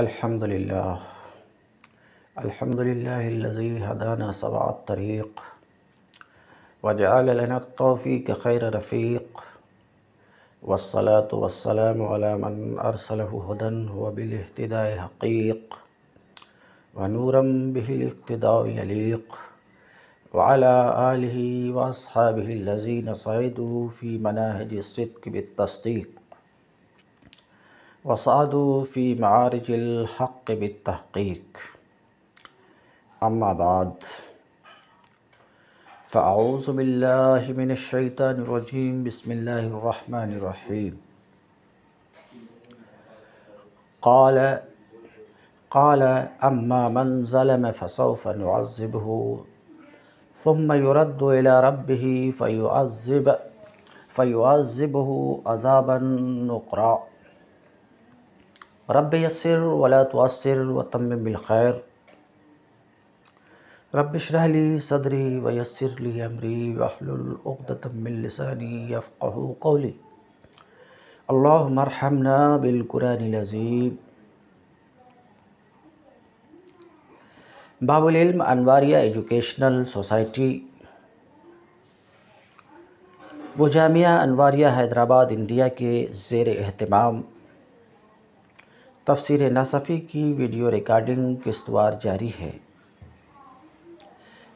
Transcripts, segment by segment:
الحمد لله الحمد لله الذي هدانا سبع الطريق وجعل لنا التوفيق خير رفيق والصلاة والسلام على من أرسله هدى هو بالاهتداء حقيق ونورا به الاقتداء يليق وعلى آله وأصحابه الذين صعدوا في مناهج الصدق بالتصديق وصعدوا في معارج الحق بالتحقيق أما بعد فأعوذ بالله من الشيطان الرجيم بسم الله الرحمن الرحيم قال قال أما من ظلم فسوف نعذبه ثم يرد إلى ربه فيعذب فيعذبه عذابا نقرأ रब यसर वला तसर वतम बिलखैर रब शरहली सदरी वयसरली अमरी वहलतमिलसानी यफ़ कौली अल्लाह मरहमना बिलकुरानज़ीम बाबुल्म अनवारिया एजुकेशनल सोसाइटी वो जामिया अनवारिया हैदराबाद इंडिया के जेर अहतमाम तफसर नासफ़ी की वीडियो रिकॉर्डिंग किस्तवार जारी है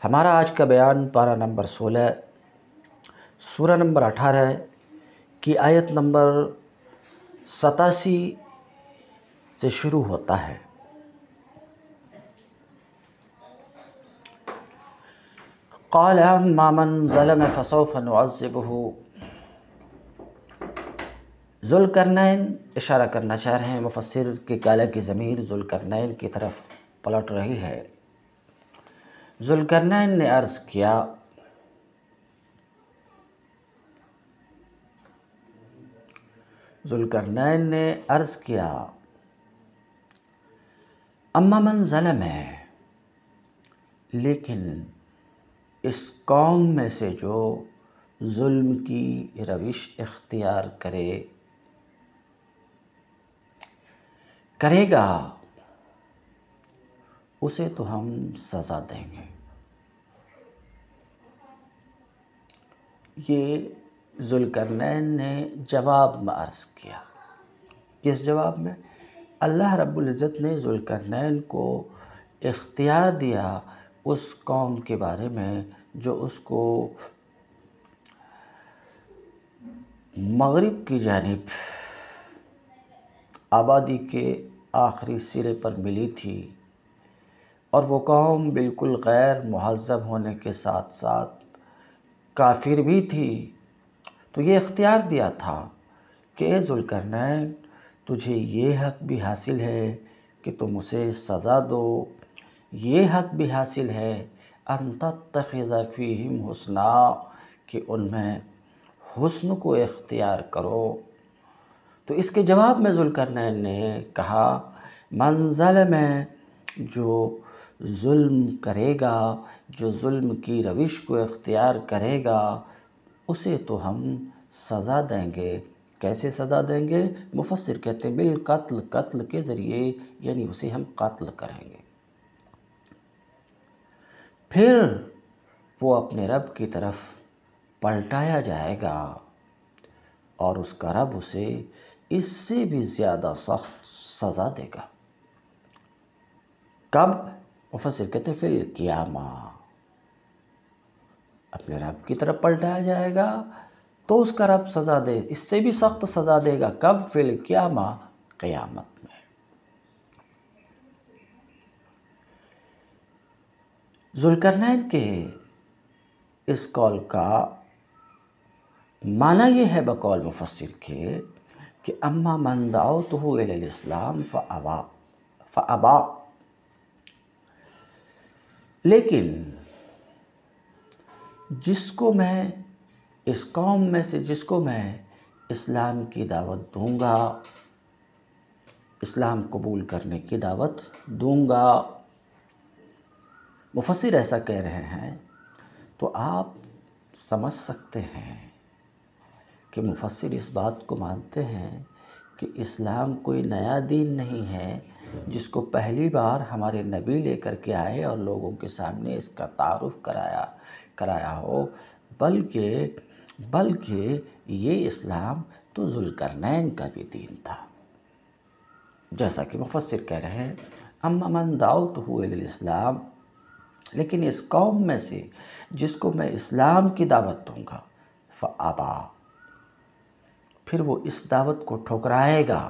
हमारा आज का बयान पारा नंबर सोलह सूरह नंबर अठारह की आयत नंबर सतासी से शुरू होता है قال أما من ظلم فسوف نعذبه जुलकरनैन इशारा करना चाह रहे हैं मुफसर के काला की ज़मीर जुलकरनैन की तरफ पलट रही है जुलकरनैन ने अर्ज़ किया जुलकरनैन ने अर्ज़ किया अम्मा मन ज़लम है लेकिन इस कौम में से जो जुल्म की रविश इख्तियार करे करेगा उसे तो हम सज़ा देंगे ये जुलकरनैन ने जवाब में अर्ज़ किया किस जवाब में अल्लाह रब्बुल इज़्ज़त ने जुलकरनैन को इख्तियार दिया उस कौम के बारे में जो उसको मगरिब की जानब आबादी के आखिरी सिरे पर मिली थी और वो कौम बिल्कुल गैर महजब होने के साथ साथ काफिर भी थी तो ये इख्तियार दिया था कि जुलकरनैन तुझे ये हक भी हासिल है कि तुम उसे सज़ा दो ये हक भी हासिल है अंत फ़ीम हसना कि उनमें हुस्न को इख्तियार करो तो इसके जवाब में जुल्करनैन ने कहा मंजल में जो जुल्म करेगा जो जुल्म की रविश को इख्तियार करेगा उसे तो हम सज़ा देंगे कैसे सज़ा देंगे मुफसर कहते हैं बिल कत्ल कत्ल के ज़रिए यानी उसे हम कत्ल करेंगे फिर वो अपने रब की तरफ पलटाया जाएगा और उसका रब उसे इससे भी ज़्यादा सख्त सज़ा देगा कब मुफसर कहते फिल माँ अपने रब की तरफ पलटाया जाएगा तो उसका रब सज़ा दे इससे भी सख्त सज़ा देगा कब फिल क्या क़यामत में जुलकरनैन के इस कॉल का माना यह है बकौल मुफसर के कि अम्मा मन हो इस्लाम फ फ़बा लेकिन जिसको मैं इस कौम में से जिसको मैं इस्लाम की दावत दूंगा इस्लाम कबूल करने की दावत दूंगा मुफसर ऐसा कह रहे हैं तो आप समझ सकते हैं कि मुफसर इस बात को मानते हैं कि इस्लाम कोई नया दीन नहीं है जिसको पहली बार हमारे नबी लेकर के आए और लोगों के सामने इसका तारुफ कराया कराया हो बल्कि बल्कि ये इस्लाम तो जुलकरनैन का भी दीन था जैसा कि मुफसर कह रहे हैं अम्मा मन दाऊत हुए इस्लाम लेकिन इस कौम में से जिसको मैं इस्लाम की दावत दूँगा फ आबा फिर वो इस दावत को ठुकराएगा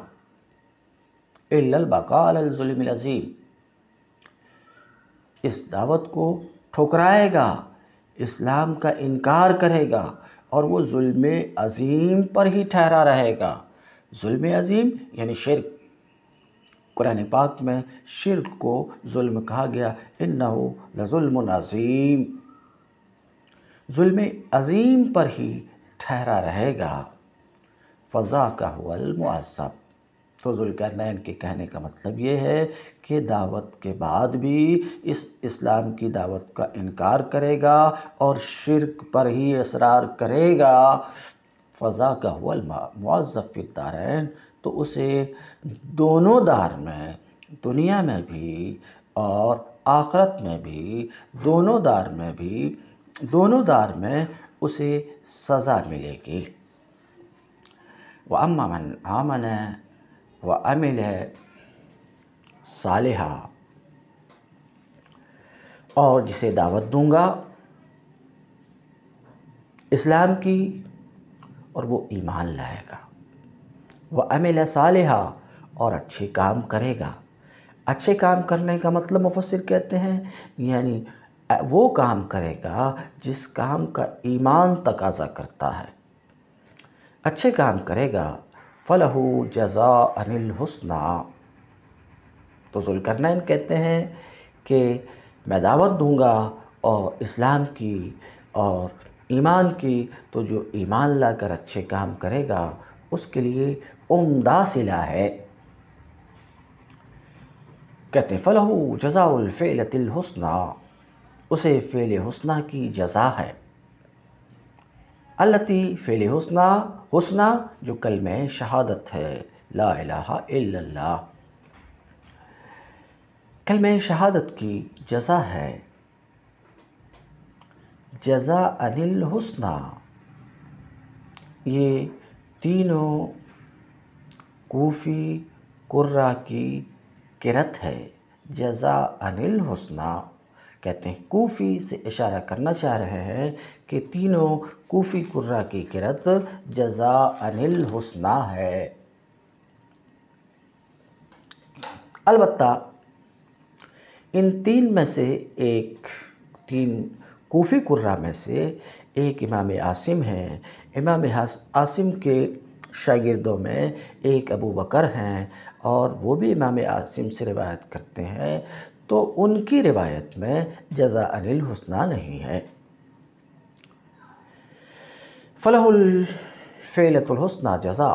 बकालज़ुल्मज़ीम इस दावत को ठुकराएगा इस्लाम का इनकार करेगा और वो जुल्म अज़ीम पर ही ठहरा रहेगा जुल्म अज़ीम यानी शिरक कुरान पाक में शिरक को जुल्म कहा गया इन अज़ीम जुल्म अज़ीम पर ही ठहरा रहेगा फ़ज़ा का हुआसब तो जुल्करनैन के कहने का मतलब ये है कि दावत के बाद भी इस इस्लाम की दावत का इनकार करेगा और शिरक पर ही इसरार करेगा फ़ज़ा का दारैन तो उसे दोनों दार में दुनिया में भी और आखरत में भी दोनों दार में भी दोनों दार में उसे सज़ा मिलेगी अम्मा मन आमन व अमिल साल और जिसे दावत दूंगा इस्लाम की और वो ईमान लाएगा वह अमिल साल और अच्छे काम करेगा अच्छे काम करने का मतलब मुफसर कहते हैं यानी वो काम करेगा जिस काम का ईमान तकाजा करता है अच्छे काम करेगा फ़लहू जजा अनिल हुसना तो जुलकरनैन कहते हैं कि मैं दावत दूंगा और इस्लाम की और ईमान की तो जो ईमान लाकर अच्छे काम करेगा उसके लिए उमदा सिला है कहते फ़लहू जजाउलफ़लतिलहसना उसे फ़ेल हुसना की जजा है अल्लती फ़ेल हसना हसना जो कल में शहादत है ला इल्लल्लाह कल में शहादत की जजा है जजा अनिल हसना ये तीनों कोफ़ी कुर्रा की किरत है जजा अनिल हसना कहते हैं कोफ़ी से इशारा करना चाह रहे हैं कि तीनों कोफ़ी कुर्रा की किरत जजा अनिल हुसना है अलबत् इन तीन में से एक तीन कोफ़ी कुर्रा में से एक इमाम आसिम हैं इमाम आसिम के शागिर्दों में एक अबू बकर हैं और वो भी इमाम आसिम से रिवायत करते हैं तो उनकी रिवायत में जजा अनिल हसना नहीं है फ़लहुलफ़लतुलहसना जजा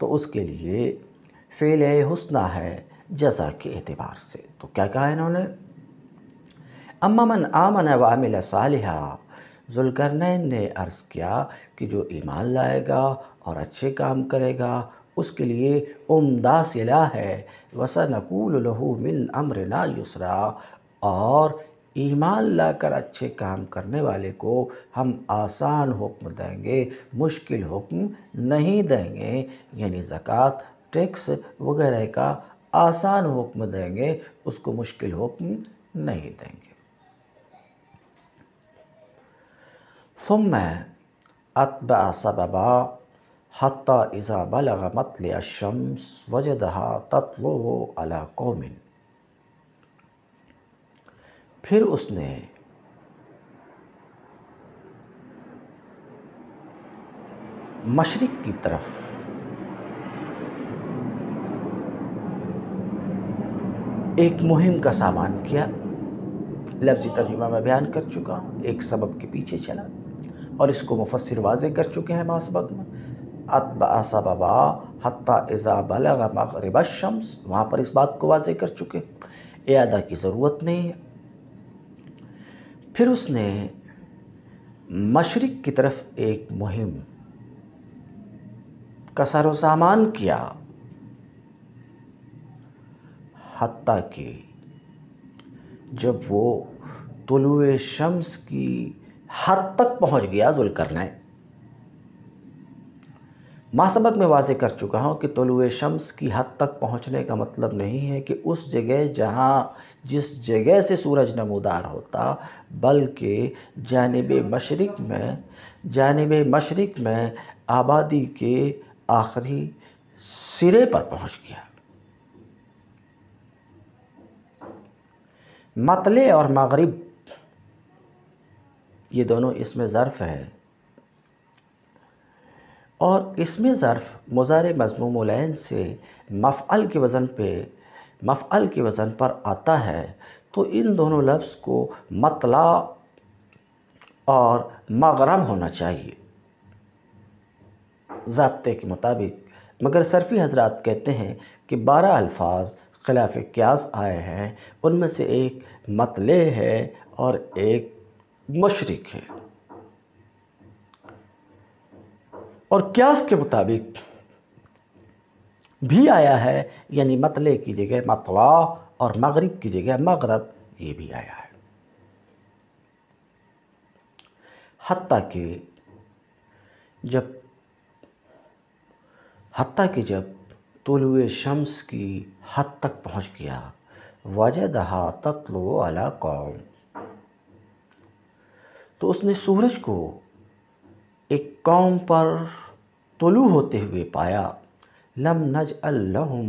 तो उसके लिए फ़ेल हुसना है जजा के एतबार से तो क्या कहा इन्होंने अमामन आमन वामिल सालिहा ने अर्ज़ किया कि जो ईमान लाएगा और अच्छे काम करेगा उसके लिए उमदा सिला है वसनकूल लहू मिन ना युसरा और ईमान लाकर अच्छे काम करने वाले को हम आसान हुक्म देंगे मुश्किल हुक्म नहीं देंगे यानी ज़क़़त टैक्स वगैरह का आसान हुक्म देंगे उसको मुश्किल हुक्म नहीं देंगे फ़ुम अतबा सबबा हती इज़ा बलग मतल वजदहा तत्व अला कौमिन फिर उसने मशरक़ की तरफ एक मुहिम का सामान किया लफ्ज़ी तर्जुमा में बयान कर चुका हूँ एक सबब के पीछे चला और इसको मुफसर वाजे कर चुके हैं मासबक में अतबा सबबा हती इज़ा बलग मगरब शम्स वहाँ पर इस बात को वाज कर चुके अदा की ज़रूरत नहीं है फिर उसने मशरक़ की तरफ एक मुहिम का सामान किया हती कि जब वो तुलु शम्स की हद तक पहुँच गया जुलकरनैन मासबक में वाजे कर चुका हूँ कि तलु शम्स की हद तक पहुँचने का मतलब नहीं है कि उस जगह जहाँ जिस जगह से सूरज नमोदार होता बल्कि जानब मशरक़ में जानब मशरक़ में आबादी के आखिरी सिरे पर पहुँच गया मतले और मगरब ये दोनों इसमें ज़र्फ़ है और इसमें ज़र्फ़ मुज़ार मजमूम से मफ़अल के वज़न पे मफ़अल के वज़न पर आता है तो इन दोनों लफ्ज़ को मतला और मगरम होना चाहिए ज़बते के मुताबिक मगर सरफी हजरात कहते हैं कि बारह अल्फाज खिलाफ क्यास आए हैं उनमें से एक मतले है और एक मशरक़ है और क्यास के मुताबिक भी आया है यानी मतले की जगह मतला और मगरब की जगह मगरब ये भी आया है हती कि जब हती कि जब तुलु शम्स की हद तक पहुंच गया दहा तत्लो अला कौम तो उसने सूरज को एक कौम पर तलु होते हुए पाया लम नज अल्लहम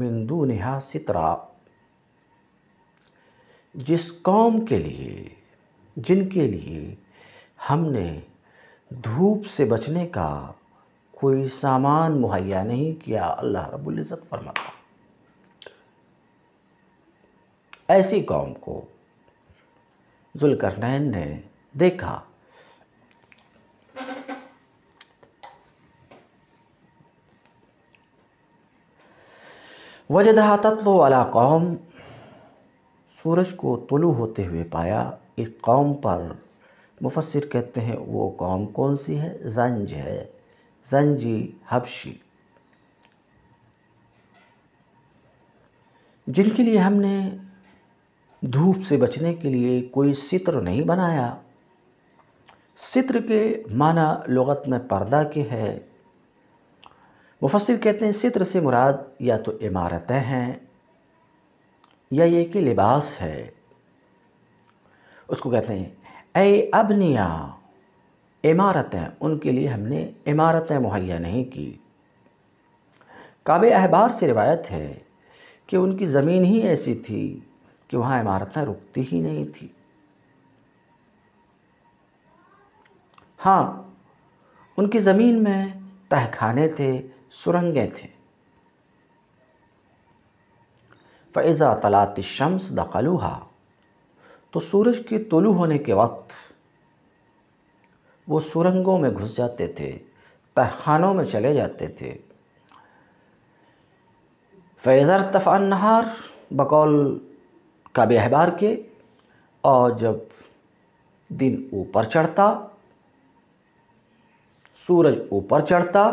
मिंदू नहा सितरा जिस कौम के लिए जिनके लिए हमने धूप से बचने का कोई सामान मुहैया नहीं किया अल्लाह रब्बुल इज़्ज़त फरमाता ऐसी कौम को जुलकरनैन ने देखा वजदहा तत्व वाला कौम सूरज को तुलू होते हुए पाया एक कौम पर मुफसर कहते हैं वो कौम कौन सी है जंज है जंजी हबशी जिनके लिए हमने धूप से बचने के लिए कोई सित्र नहीं बनाया सित्र के माना लगत में पर्दा के है मुफसर कहते हैं सित्र से मुराद या तो इमारतें हैं या ये कि लिबास है उसको कहते हैं ए अबनिया इमारतें उनके लिए हमने इमारतें मुहैया नहीं की काब अहबार से रिवायत है कि उनकी ज़मीन ही ऐसी थी कि वहाँ इमारतें रुकती ही नहीं थी हाँ उनकी ज़मीन में तहखाने थे सुरंगें थीं फ़ैज़ा तलात शम्स दखलूहा तो सूरज के तलु होने के वक्त वो सुरंगों में घुस जाते थे तहखानों में चले जाते थे फ़ैज़र तफ़ान नहार बकौल का बेहबार के और जब दिन ऊपर चढ़ता सूरज ऊपर चढ़ता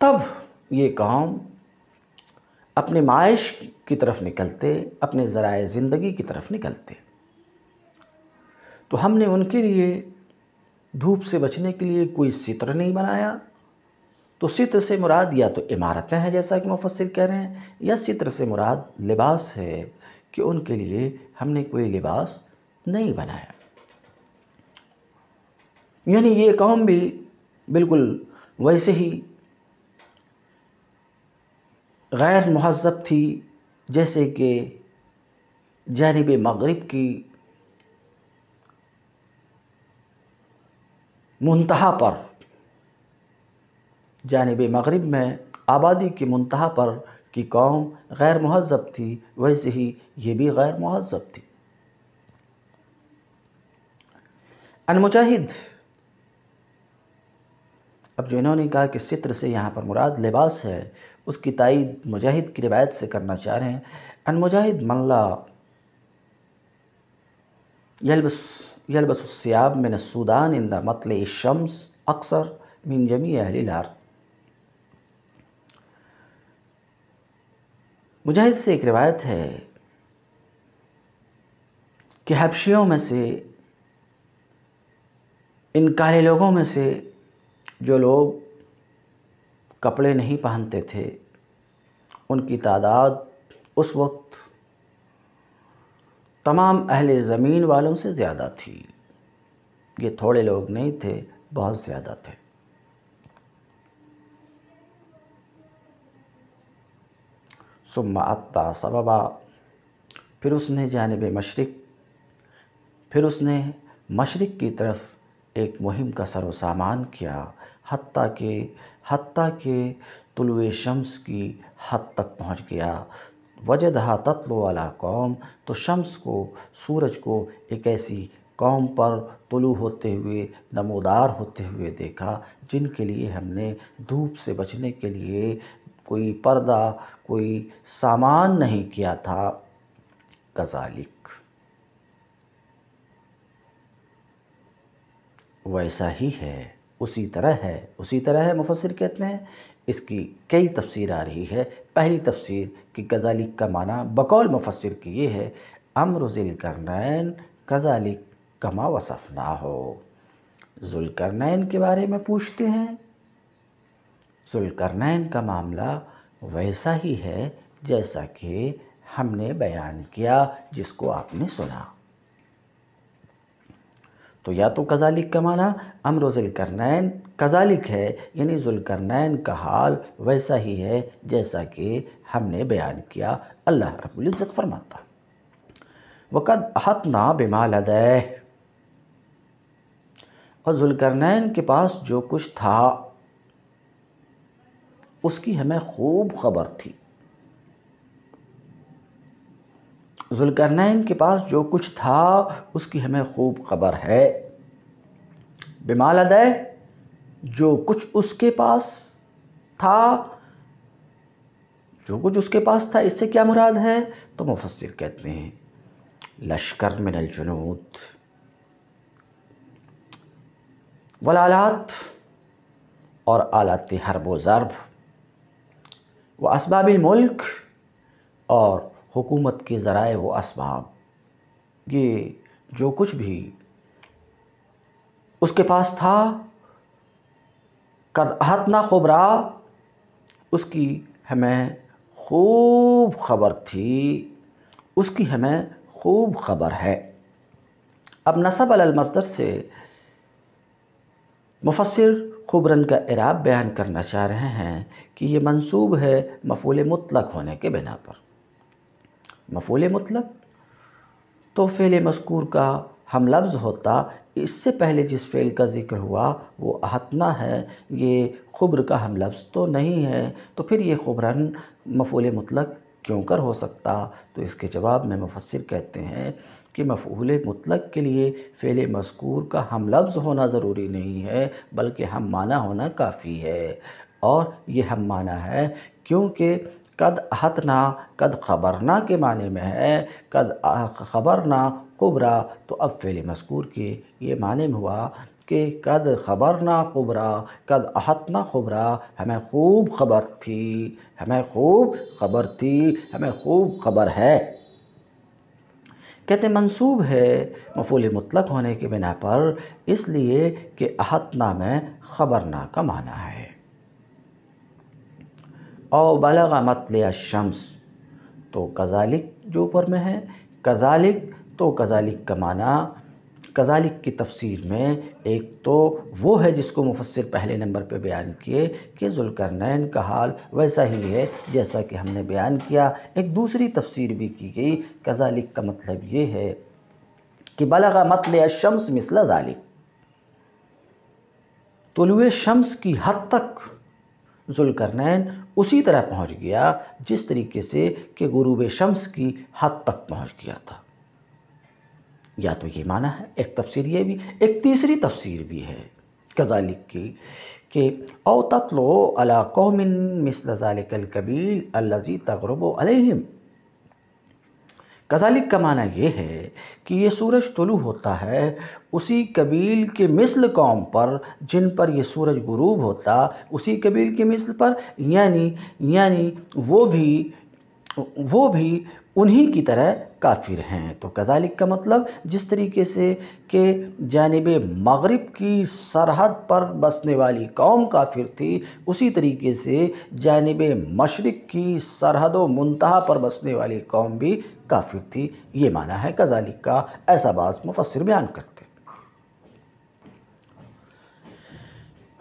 तब ये कौम अपने माइश की तरफ निकलते अपने ज़राए ज़िंदगी की तरफ निकलते तो हमने उनके लिए धूप से बचने के लिए कोई सित्र नहीं बनाया तो सित्र से मुराद या तो इमारतें हैं जैसा कि मुफसर कह रहे हैं या सित्र से मुराद लिबास है कि उनके लिए हमने कोई लिबास नहीं बनाया यानी ये कौम भी बिल्कुल वैसे ही गैर महजब थी जैसे कि जानब मगरब की मुंतहा पर जानब मगरब में आबादी के मुंतहा पर की कौम गैर महजब थी वैसे ही ये भी गैर महजब थी अनमुजाहिद अब जो इन्होंने कहा कि सित्र से यहाँ पर मुराद लिबास है उसकी तइद मुजाहिद की रिवायत से करना चाह रहे हैं अन मुजाहिद मल्ला यलबसयाब में सूदान इन द मतल शम्स अक्सर मिन जमी अहल आर्थ मुजाहिद से एक रिवायत है कि हबशियों में से इन काले लोगों में से जो लोग कपड़े नहीं पहनते थे उनकी तादाद उस वक्त तमाम अहले ज़मीन वालों से ज़्यादा थी ये थोड़े लोग नहीं थे बहुत ज़्यादा थे सुम्मा सबबा फिर उसने जानब मशरक़ फिर उसने मशरक़ की तरफ एक मुहिम का सरो सामान किया हती कि हती के तुलु शम्स की हद तक पहुँच गया वजदहा तत्व वाला कौम तो शम्स को सूरज को एक ऐसी कौम पर तुलु होते हुए नमोदार होते हुए देखा जिनके लिए हमने धूप से बचने के लिए कोई पर्दा कोई सामान नहीं किया था गजालिक वैसा ही है उसी तरह है उसी तरह है मुफसर कहते हैं इसकी कई तफसीर आ रही है पहली तफसीर कि गजालिक का माना बकौल मुफसर की ये है अमर ज़िलकरनैन गजालिक कमा वसफ़ ना हो जुलकरनैन के बारे में पूछते हैं जुलकरनैन का मामला वैसा ही है जैसा कि हमने बयान किया जिसको आपने सुना तो या तो कज़ालिक का माना अमरोज़िलकरनैन कज़ालिक है यानी जुलकरनैन का हाल वैसा ही है जैसा कि हमने बयान किया अल्लाह रबुल्ज़त फरमाता वक़द ना बेमाल अदय और जुलकरनैन के पास जो कुछ था उसकी हमें खूब खबर थी जुलकरनैन के पास जो कुछ था उसकी हमें खूब खबर है बिमाल अदय जो कुछ उसके पास था जो कुछ उसके पास था इससे क्या मुराद है तो मुफसर कहते हैं लश्कर में जुनूद वलालात और आलात हरबो ज़रब व मुल्क और हुकूमत के ज़राए व इसबाब ये जो कुछ भी उसके पास था कद हतना खबरा उसकी हमें खूब खबर थी उसकी हमें खूब खबर है अब नसब अलमसदर से मुफसर खुबरन का इराब बयान करना चाह रहे हैं कि ये मंसूब है मफूल मुतलक होने के बिना पर मफूल मतलब तो फ़ेल मस्कूर का हम लफ्ज़ होता इससे पहले जिस फ़ेल का ज़िक्र हुआ वो अहतना है ये खुब्र का हम लफ्ज़ तो नहीं है तो फिर ये खुबरन मफूल मतलब क्यों कर हो सकता तो इसके जवाब में मुफसर कहते हैं कि मफूल मतलब के लिए फ़ेल मस्कूर का हम लफ्ज़ होना ज़रूरी नहीं है बल्कि हम माना होना काफ़ी है और ये हम माना है क्योंकि कद हतना कद खबरना के माने में है कद खबरना कुबरा तो अब फेल मस्कूर के ये माने में हुआ कि कद खबरना कुबरा कद अहतना खुबरा हमें खूब खबर थी हमें खूब खबर थी हमें खूब खबर है कहते मंसूब है मफूल मुतलक होने के बिना पर इसलिए कि अहतना में खबरना का माना है और बलगा मतल शम्स तो कज़ालिक जो ऊपर में है कज़ालिक तो कज़ालिक का माना कज़ालिक की तफसीर में एक तो वो है जिसको मुफसर पहले नंबर पे बयान किए कि जुलकरनैन का हाल वैसा ही है जैसा कि हमने बयान किया एक दूसरी तफसीर भी की गई कज़ालिक का मतलब ये है कि बलगा मतल शम्स मिसला ज़ालिक तुलु शम्स की हद तक जुलकरनैन उसी तरह पहुंच गया जिस तरीके से कि गुरूब शम्स की हद तक पहुंच गया था या तो ये माना है एक तफसीर ये भी एक तीसरी तफसीर भी है कजालिक की कि अवतलो अला कौमिन मिसल कबील अल्लाजी तगरब अलहम कजालिक का माना यह है कि ये सूरज तुलु होता है उसी कबील के मिसल कौम पर जिन पर ये सूरज गुरूब होता उसी कबील के मिसल पर यानी यानी वो भी वो भी उन्हीं की तरह काफिर हैं तो कज़ालिक का मतलब जिस तरीके से कि जानब मगरब की सरहद पर बसने वाली कौम काफिर थी उसी तरीके से जानब मशरक़ की सरहद व मनतहा पर बसने वाली कौम भी काफिर थी ये माना है कज़ालिक का ऐसा बाज़ मुफसर बयान करते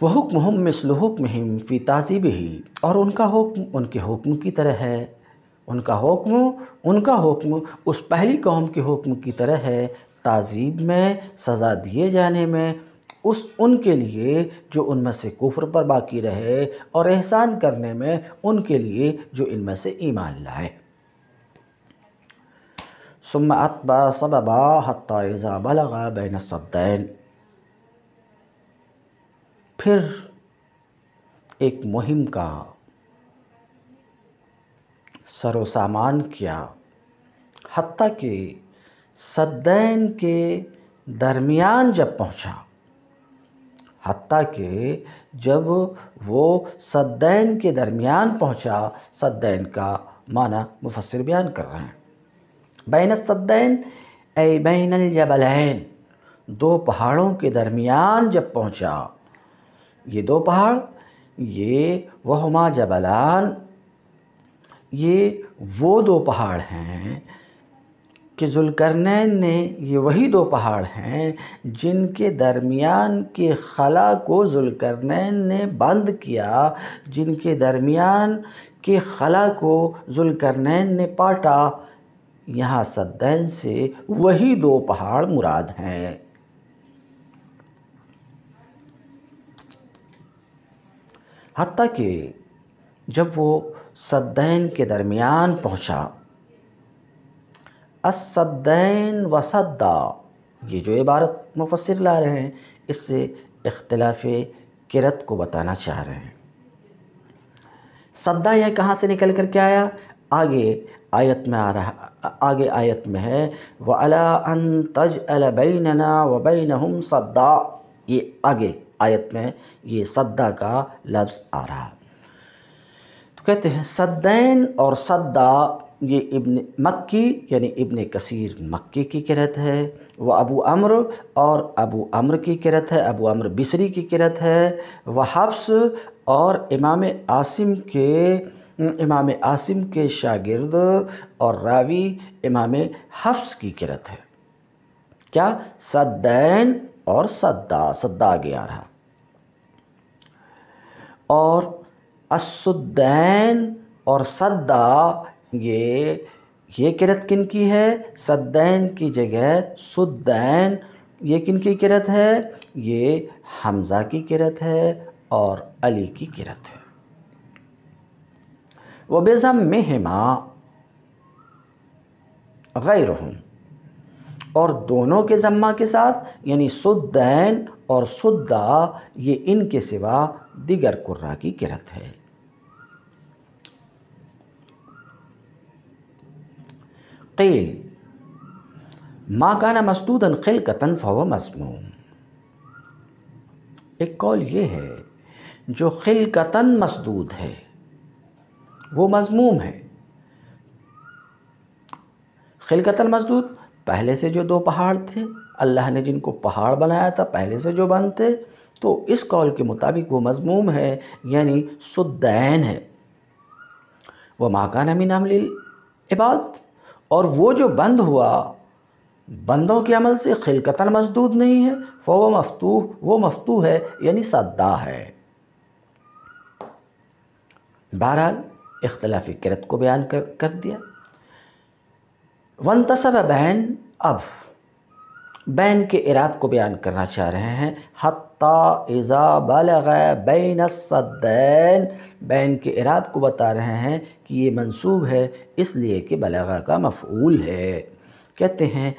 वह हुक्म हम मिसल हुक्म हिम फ़ी तहजीब ही और उनका हुक्म उनके हुक्म की तरह है उनका हुक्म उनका हुक्म उस पहली कौम के हुक्म की तरह है तहजीब में सज़ा दिए जाने में उस उनके लिए जो उनमें से कुफ्र पर बाकी रहे और एहसान करने में उनके लिए जो इनमें से ईमान लाए सुम अतबा सबबा हत्ता बलगा बैन सद्दैन फिर एक मुहिम का सरोसामान किया हती कि सद्दैन के दरमियान जब पहुँचा हती कि जब वो सद्दैन के दरमियान पहुँचा सद्दैन का माना मुफसर बयान कर रहे हैं बैन सदैन ए बैन जबलैन दो पहाड़ों के दरमियान जब पहुँचा ये दो पहाड़ ये वहमा जबलान ये वो दो पहाड़ हैं कि जुलकरनैन ने ये वही दो पहाड़ हैं जिनके दरमियान के खला को जुलकरनैन ने बंद किया जिनके दरमियान के खला को जुलकरनैन ने पाटा यहाँ सद्दैन से वही दो पहाड़ मुराद हैं हती कि जब वो सद्दैन के दरमियान पहुंचा असद्दैन सद्दा ये जो इबारत मुफसर ला रहे हैं इससे इख्तलाफ किरत को बताना चाह रहे हैं सद्दा यह कहाँ से निकल कर के आया आगे आयत में आ रहा आगे आयत में है व अला अन तज अलबैनना वबैन हम सद्दा ये आगे आयत में ये सद्दा का लफ्ज़ आ रहा तो कहते हैं सद्दैन और सद्दा ये इब्न मक्की यानी इब्न कसीर मक्की की किरत है वह अबू अम्र और अबू अम्र की किरत है अबू अम्र बिसरी की किरत है वह हफ्स और इमाम आसिम के इमाम आसिम के शागिर्द और रावी इमाम हफ्स की किरत है क्या सद्दैन और सद्दा सद्दा गया रहा और असुद्दैन और सद्दा ये ये किरत किन की है सद्दैन की जगह सुद्दैन ये किन की किरत है ये हमज़ा की किरत है और अली की किरत है व बेज़म में हिमा गैर और दोनों के ज़म्मा के साथ यानी सुद्दैन और सुद्दा ये इनके सिवा दिगर कुर्रा की किरत है कील माँ का ना मस्तूदन खिल का एक कौल ये है जो खिल मसदूद है वो मजमूम है खिलकतन मजदूद पहले से जो दो पहाड़ थे अल्लाह ने जिनको पहाड़ बनाया था पहले से जो बंद थे तो इस कॉल के मुताबिक वो मजमूम है यानी सुदैन है वह माकाना मिन अमल इबाद और वो जो बंद हुआ बंदों के अमल से खिलकता मजदूद नहीं है फ़ो मफतूह वो मफतू है यानी सद्दा है बहरहाल इख्तलाफी किरत को बयान कर कर दिया वन तसब बहन अब बैन के इराब को बयान करना चाह रहे हैं हत्ता इज़ा बैन सदैन बैन के इराब को बता रहे हैं कि ये मंसूब है इसलिए कि बलगा का मफूल है कहते हैं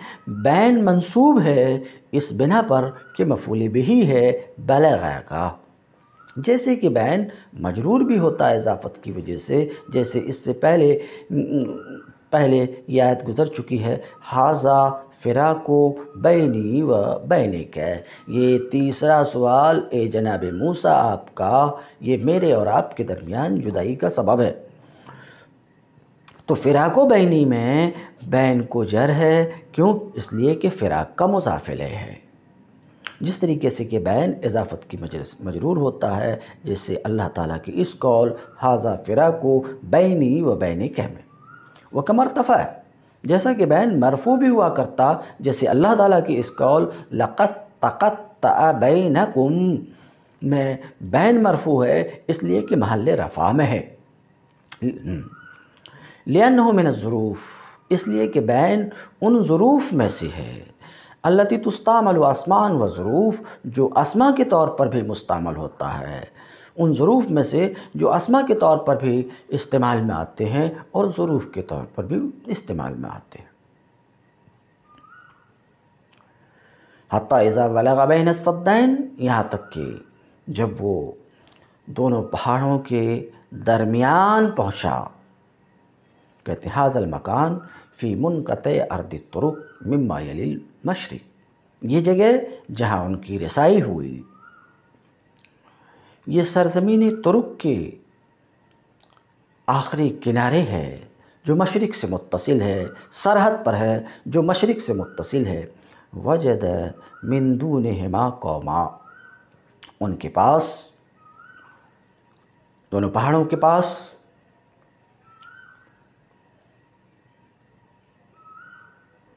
बैन मंसूब है इस बिना पर कि मफूल भी है बलगा का जैसे कि बैन मजरूर भी होता है इजाफत की वजह से जैसे इससे पहले पहले ये आयत गुज़र चुकी है हाजा फ़िराको बैनी व बैनिक है ये तीसरा सवाल ए जनाब मूसा आपका ये मेरे और आपके दरमियान जुदाई का सबब है तो फ़िराको बैनी में बैन को जर है क्यों इसलिए कि फ़िराक का मुसाफिले है जिस तरीके से कि बैन इजाफत की मजरूर होता है जिससे अल्लाह ताला की इस कौल हाजा फ़िराको बैनी व बैन में व कमरतफ़ा है जैसा कि बैन मरफू भी हुआ करता जैसे अल्लाह ताला की इस कौल लक़त तक़त तबैन कुम में बैन मरफू है इसलिए कि महल रफ़ा में है लेन हो मैंने ज़रूफ़ इसलिए कि बैन उन ज़रूफ़ में से है अल्लती तस्तामल आसमान व ज़रूफ़ जो आसमां के तौर पर भी मुस्तमल होता है उन ज़रूफ़ में से जो असमा के तौर पर भी इस्तेमाल में आते हैं और ज़रूफ़ के तौर पर भी इस्तेमाल में आते हैं हती एज़ा वलगा बहन सद्दैन यहाँ तक कि जब वो दोनों पहाड़ों के दरमियान पहुँचा कहते हैं हाजल मकान फ़ी मुनक़त अर्द तुरुक मम्मा मशरक़ ये जगह जहाँ उनकी रसाई हुई ये सरजमीन तुर्क के आखिरी किनारे है जो मशरक़ से मुतसिल है सरहद पर है जो मशरक़ से मुतसिल है वजद मिंदू ने हिमा कौमा उनके पास दोनों पहाड़ों के पास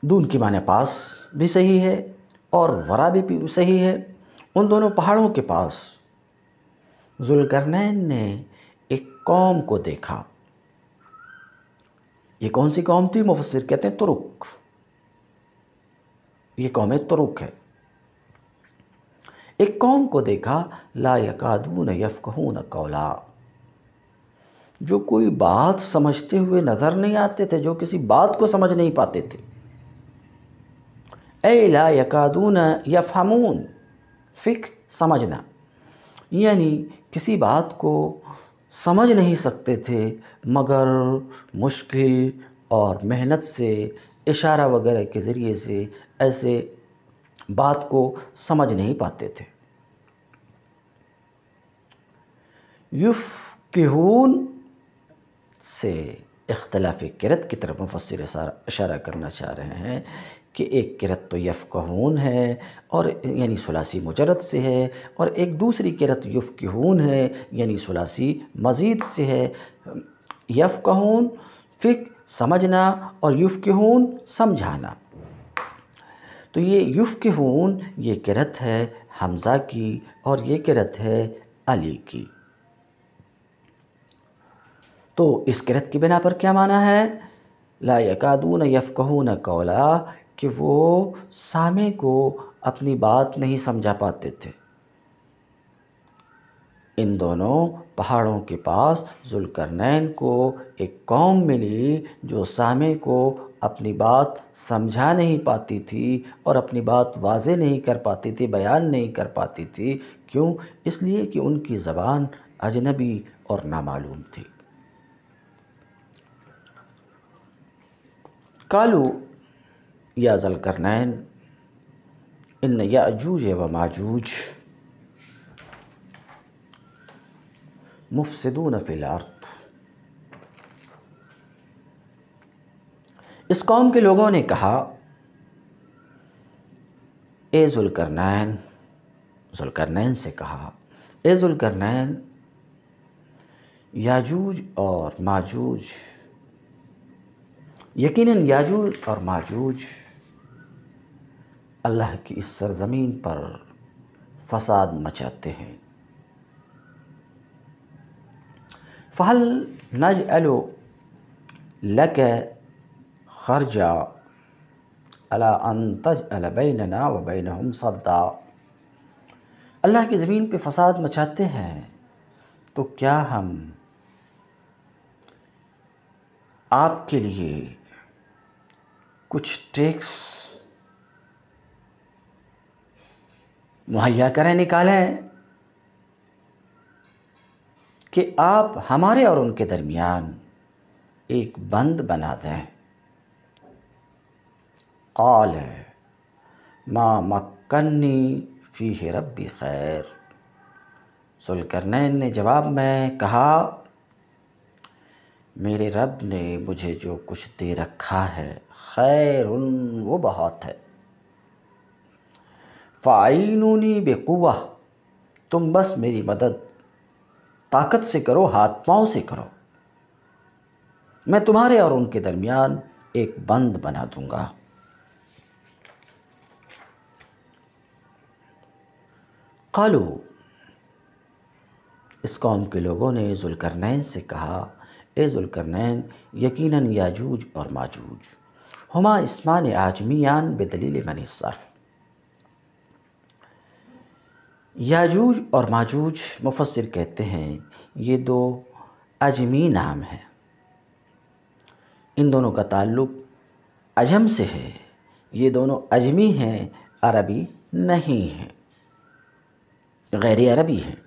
दून की माने पास भी सही है और वरा भी सही है उन दोनों पहाड़ों के पास जुलकरनैन ने एक कौम को देखा ये कौन सी कौम थी मुफसर कहते हैं तुरुक ये कौम तुरुक है एक कौम को देखा ला यकादून यफ़ून कौला जो कोई बात समझते हुए नज़र नहीं आते थे जो किसी बात को समझ नहीं पाते थे ए ला यकादून यफ़ामून फ़िक समझना यानी किसी बात को समझ नहीं सकते थे मगर मुश्किल और मेहनत से इशारा वगैरह के ज़रिए से ऐसे बात को समझ नहीं पाते थे युफ केहून से इख्तलाफ किरत की तरफ मुफसर इशारा करना चाह रहे हैं कि एक किरत तो यफ़क़हून है और यानी सलासी मुजरत से है और एक दूसरी किरत यफ़क़हून है यानी सलासी मज़ीद से है कहून फ़िक समझना और यफ़क़हून समझाना तो ये यफ़क़हून ये किरत है हमज़ा की और ये किरत है अली की तो इस किरत की बिना पर क्या माना है ला कहू न कौला कि वो सामे को अपनी बात नहीं समझा पाते थे इन दोनों पहाड़ों के पास जुलकरनैन को एक कौम मिली जो सामे को अपनी बात समझा नहीं पाती थी और अपनी बात वाजे नहीं कर पाती थी बयान नहीं कर पाती थी क्यों इसलिए कि उनकी ज़बान अजनबी और नामालूम थी कालू या जलकरनैन इन याजूज व माजूज मुफसदून फ़िलार्थ इस कौम के लोगों ने कहा एजुलकरनैन जुलकरनैन से कहा एजुलकरनैन याजूज और माजूज यकीनन याजूज और माजूज अल्लाह की इस सरज़मीन पर फसाद मचाते हैं फ़हल नज एलो लक खर्जा अला अनतज अलबैनना ना बैन हम सद्दा अल्लाह की ज़मीन पे फसाद मचाते हैं तो क्या हम आपके लिए कुछ टैक्स मुहैया करें निकालें कि आप हमारे और उनके दरमियान एक बंद बना दें कॉल है माँ मक्कनी फ़ी है रबी खैर सुलकरनैन ने जवाब में कहा मेरे रब ने मुझे जो कुछ दे रखा है खैर उन वो बहुत है फ़ाइनूनी बेकुवा तुम बस मेरी मदद ताकत से करो हाथ पाँव से करो मैं तुम्हारे और उनके दरमियान एक बंद बना दूंगा कालू इस कौम के लोगों ने जुलकरनैन से कहा ए जुलकरनैन यकीनन याजूज और माजूज हुमा इसमान आजमियान बेदलील मनी सर्फ़ याजूज और माजूज मुफसर कहते हैं ये दो अजमी नाम हैं इन दोनों का ताल्लुक़ अजम से है ये दोनों अजमी हैं अरबी नहीं हैं गैर अरबी हैं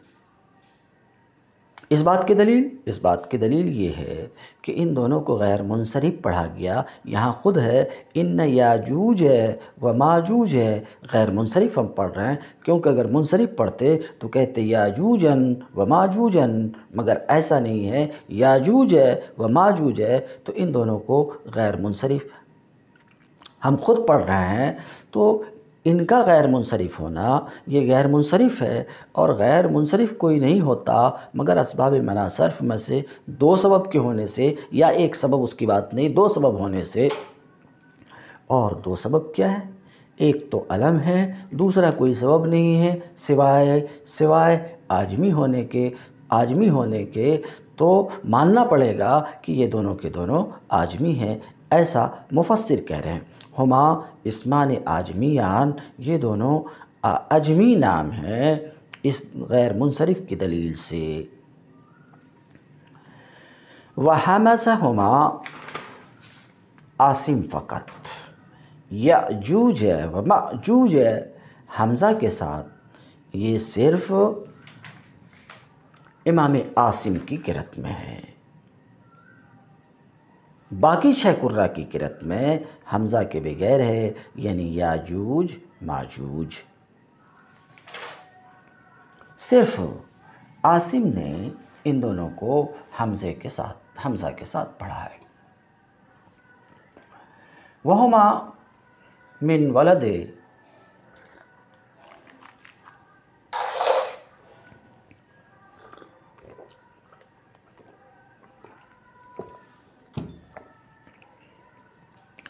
इस बात की दलील इस बात की दलील ये है कि इन दोनों को गैर मुनसरिब पढ़ा गया यहाँ ख़ुद है इन याजूज है व माजूज है गैर मुनसरफ हम पढ़ रहे हैं क्योंकि अगर मुनसरिब पढ़ते तो कहते याजूजन व माजूजन मगर ऐसा नहीं है याजूज है व माजूज है तो इन दोनों को गैर मुनसरफ हम खुद पढ़ रहे हैं तो इनका गैर मुनसरफ होना ये गैर मुनसरफ है और गैर मुनसरफ कोई नहीं होता मगर इसबाब मनासरफ में से दो सबब के होने से या एक सबब उसकी बात नहीं दो सबब होने से और दो सबब क्या है एक तो अलम है दूसरा कोई सबब नहीं है सिवाय सिवाय आजमी होने के आजमी होने के तो मानना पड़ेगा कि ये दोनों के दोनों आजमी हैं ऐसा मुफसर कह रहे हैं हमा इसमान आजमियान ये दोनों अजमी नाम है इस गैर मुनसरफ की दलील से वहमस हमा आसिम फ़कत या यजूज व मजूज हमज़ा के साथ ये सिर्फ़ इमाम आसिम की गिरत में है बाकी छः कुर्रा की किरत में हमज़ा के बगैर है यानी याजूज माजूज सिर्फ आसिम ने इन दोनों को हमज़े के साथ हमज़ा के साथ पढ़ा है माँ मिन वलद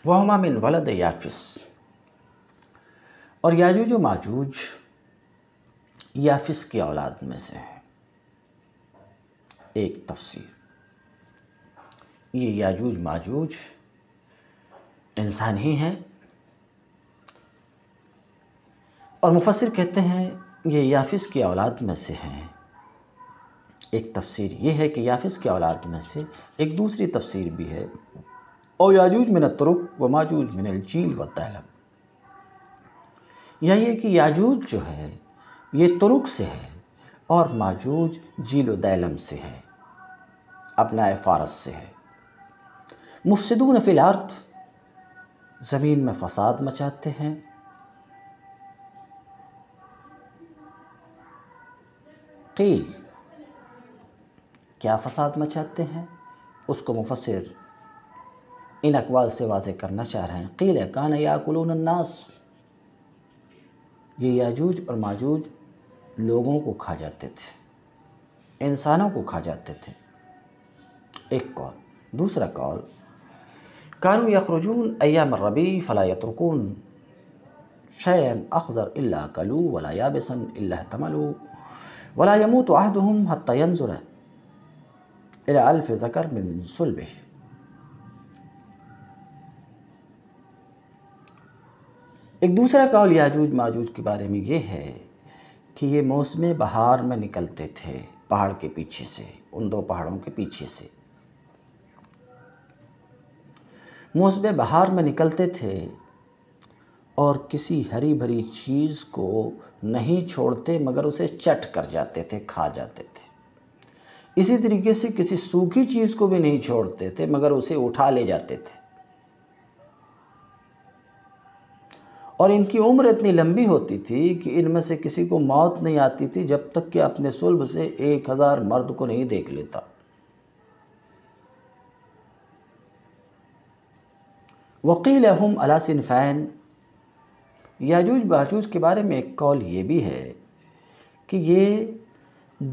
वहमा मिन वलद याफिस और याजूज व माजूज याफिस की औलाद में से है एक तफसीर ये याजूज माजूज इंसान ही हैं और मुफसर कहते हैं ये याफिस की औलाद में से हैं एक तफसीर ये है कि याफिस की औलाद में से एक दूसरी तफसीर भी है और याजूज मिन तुरुक व माजूज मिन अलचील व तैलम यही है कि याजूज जो है ये तुरुक से है और माजूज जील दैलम से है अपना फारस से है मुफसदून फ़िलार्थ ज़मीन में फसाद मचाते हैं कील क्या फसाद मचाते हैं उसको मुफसर इन अकवाल से वाज करना चाह रहे हैं कील कान याकुलनास ये याजूज और माजूज लोगों को खा जाते थे इंसानों को खा जाते थे एक कौल दूसरा कौल कानू यखरजून अयाम रबी फ़लायतरकून शैन अखज़र अल्ला कलू वला याबसन अल्ला तमलू वला यमूत आहदहम हत्ता यंजुर अल्फ़ ज़कर मिन सुलबह एक दूसरा कौल याजूज माजूज के बारे में ये है कि ये मौसम बहार में निकलते थे पहाड़ के पीछे से उन दो पहाड़ों के पीछे से मौसम बहार में निकलते थे और किसी हरी भरी चीज़ को नहीं छोड़ते मगर उसे चट कर जाते थे खा जाते थे इसी तरीके से किसी सूखी चीज़ को भी नहीं छोड़ते थे मगर उसे उठा ले जाते थे और इनकी उम्र इतनी लंबी होती थी कि इनमें से किसी को मौत नहीं आती थी जब तक कि अपने सुलभ से एक हज़ार मर्द को नहीं देख लेता वकील अला अलासनफ़ैन याजूज बाजूज के बारे में एक कॉल ये भी है कि ये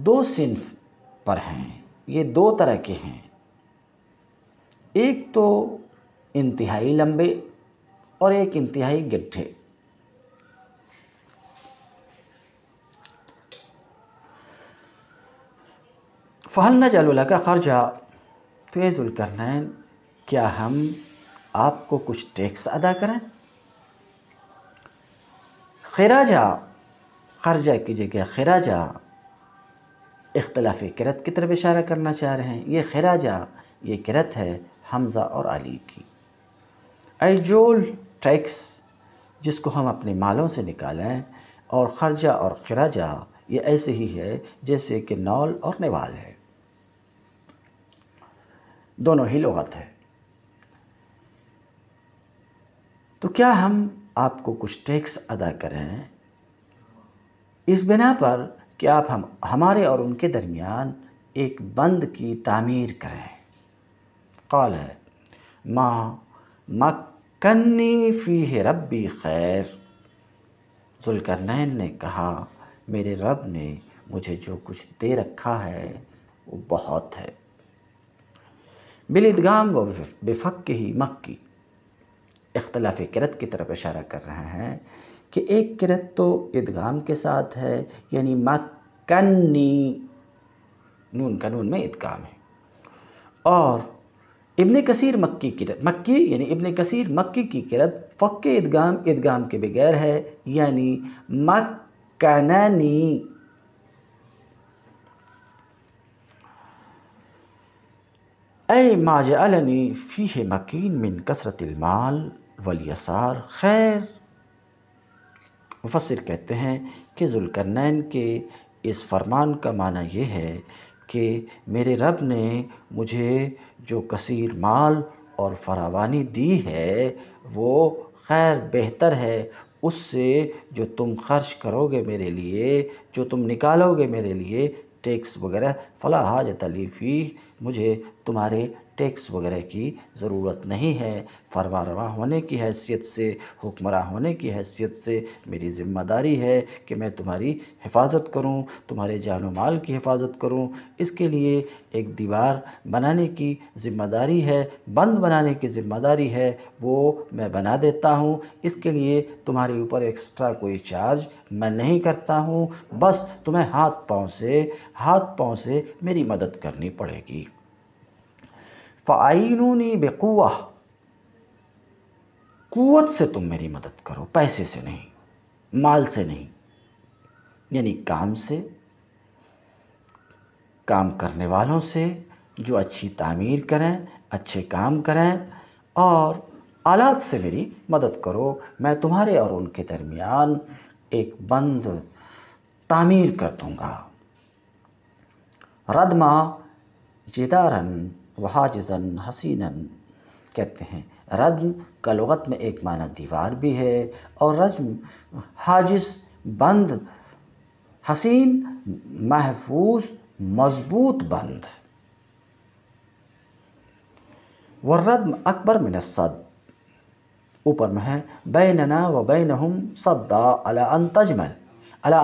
दो सिंफ पर हैं ये दो तरह के हैं एक तो इंतहाई लंबे और एक इंतहाई गड्ढे फ़हल न जलूला का खर्चा तो ये जुलकरनैन क्या हम आपको कुछ टैक्स अदा करें खराजा खर्जा की जगह खराजा इख्तलाफ़ किरत की तरफ इशारा करना चाह रहे हैं ये खराजा ये किरत है हमज़ा और अली की एजोल टैक्स जिसको हम अपने मालों से निकालें और ख़र्जा और खराजा ये ऐसे ही है जैसे कि नॉल और नेवाल है दोनों ही लगत है तो क्या हम आपको कुछ टैक्स अदा करें इस बिना पर कि आप हम हमारे और उनके दरमियान एक बंद की तामीर करें कौल है माँ मक कन्नी फ़ी है रबी खैर जुलकरनैन ने कहा मेरे रब ने मुझे जो कुछ दे रखा है वो बहुत है बिलदगाम व बेफक ही मक्की इख्तलाफ किरत की तरफ इशारा कर रहे हैं कि एक किरत तो ईदगाम के साथ है यानी मकन्नी नून कानून में ईदगाम है और इब्ने कसीर मक्की किरत मक्की यानी इब्ने कसीर मक्की की किरत फ़क् इदगाम इदगाम के बगैर है यानी मकनानी ए माजनी फ़ी मकीन मिन कसरतमाल वलयसार खैर मुफसर कहते हैं कि जुलकरनैन के इस फरमान का माना यह है कि मेरे रब ने मुझे जो कसीर माल और फरावानी दी है वो खैर बेहतर है उससे जो तुम खर्च करोगे मेरे लिए जो तुम निकालोगे मेरे लिए टैक्स वगैरह फलाहाज तलीफी मुझे तुम्हारे टैक्स वगैरह की ज़रूरत नहीं है फरमारवा होने की हैसियत से हुक्मरां होने की हैसियत से मेरी ज़िम्मेदारी है कि मैं तुम्हारी हिफाजत करूं तुम्हारे जान माल की हिफाजत करूं इसके लिए एक दीवार बनाने की ज़िम्मेदारी है बंद बनाने की ज़िम्मेदारी है वो मैं बना देता हूं इसके लिए तुम्हारे ऊपर एक्स्ट्रा कोई चार्ज मैं नहीं करता हूँ बस तुम्हें हाथ पाँव से हाथ पाँव से मेरी मदद करनी पड़ेगी फ़ाइनूनी बेकुआ कुत से तुम मेरी मदद करो पैसे से नहीं माल से नहीं यानी काम से काम करने वालों से जो अच्छी तामीर करें अच्छे काम करें और आलात से मेरी मदद करो मैं तुम्हारे और उनके दरमियान एक बंद तामीर कर दूँगा रदमा जिदारन वहाजन हसीनन कहते हैं रजम का लगत में एक माना दीवार भी है और रज्म हाजिस बंद हसीन महफूज मजबूत बंद व वर्रद्म अकबर में सद ऊपर में है बैनना व बैन हम सद्दा अला अनतजमल अला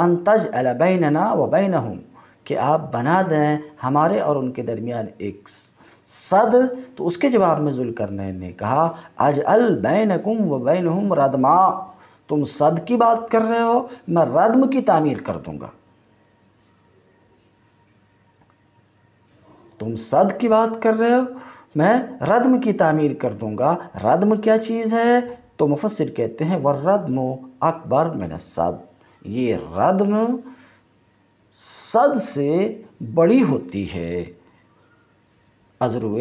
अला बैनना व बैन हम कि आप बना दें हमारे और उनके दरमियान एक सद तो उसके जवाब में जुलकरनैन ने कहा अज अल बैन कुम व हम रदमा तुम सद की बात कर रहे हो मैं रद्म की तामीर कर दूंगा तुम सद की बात कर रहे हो मैं रद्म की तामीर कर दूंगा रद्म क्या चीज़ है तो मुफसर कहते हैं व रद्म अकबर मैंने सद ये रदम सद से बड़ी होती है अजरु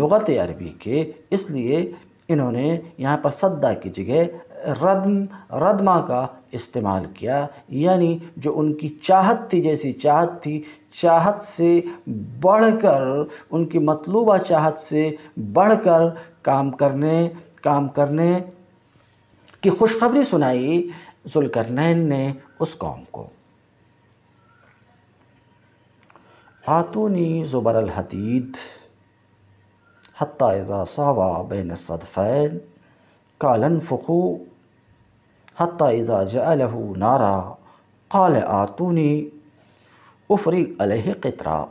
लगत अरबी के इसलिए इन्होंने यहाँ पर सद्दा की जगह रदम रदमा का इस्तेमाल किया यानी जो उनकी चाहत थी जैसी चाहत थी चाहत से बढ़कर उनकी मतलूबा चाहत से बढ़कर काम करने काम करने की खुशखबरी सुनाई जुलकरनैन ने उस कौम को आतूनी ज़ुबर हदीद حتى إذا صار بين الصدفين قال انفقوا حتى إذا جعله نارا قال آتوني أفرغ عليه قطرا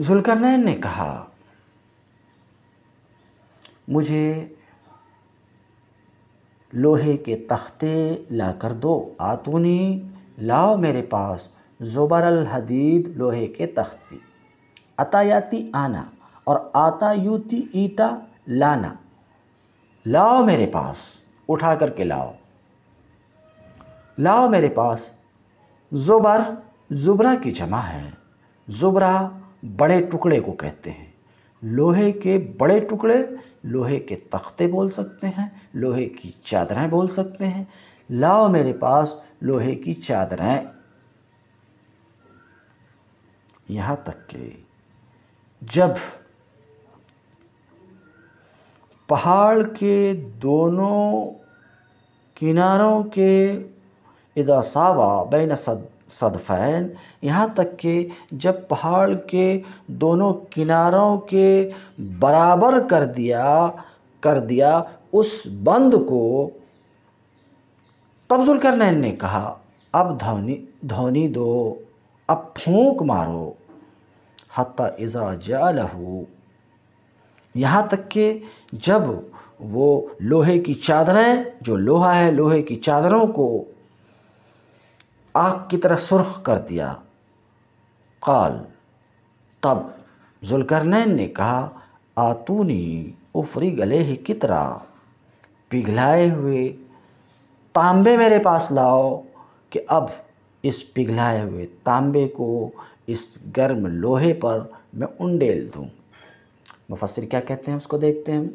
ذوالقرنین نے کہا مجھے लोहे के तख्ते ला कर दो आतूनी लाओ मेरे पास ज़ुबरल हदीद लोहे के तख्ती अतायाती आना और यूती ईता लाना लाओ मेरे पास उठा कर के लाओ लाओ मेरे पास ज़ुबर ज़ुबरा की जमा है ज़ुबरा बड़े टुकड़े को कहते हैं लोहे के बड़े टुकड़े लोहे के तख्ते बोल सकते हैं लोहे की चादरें बोल सकते हैं लाओ मेरे पास लोहे की चादरें यहाँ तक कि जब पहाड़ के दोनों किनारों के इजासावा बेन सद सदफैन यहाँ तक कि जब पहाड़ के दोनों किनारों के बराबर कर दिया कर दिया उस बंद को कब्जुल करनैन ने कहा अब धोनी धोनी दो अब फूंक मारो हता इज़ा जा लहू यहाँ तक कि जब वो लोहे की चादरें जो लोहा है लोहे की चादरों को आग की तरह सुर्ख कर दिया काल तब जुलकरनैन ने कहा आतूनी उफरी गले ही कितरा पिघलाए हुए तांबे मेरे पास लाओ कि अब इस पिघलाए हुए तांबे को इस गर्म लोहे पर मैं उंडेल दूँ मुफसर क्या कहते हैं उसको देखते हैं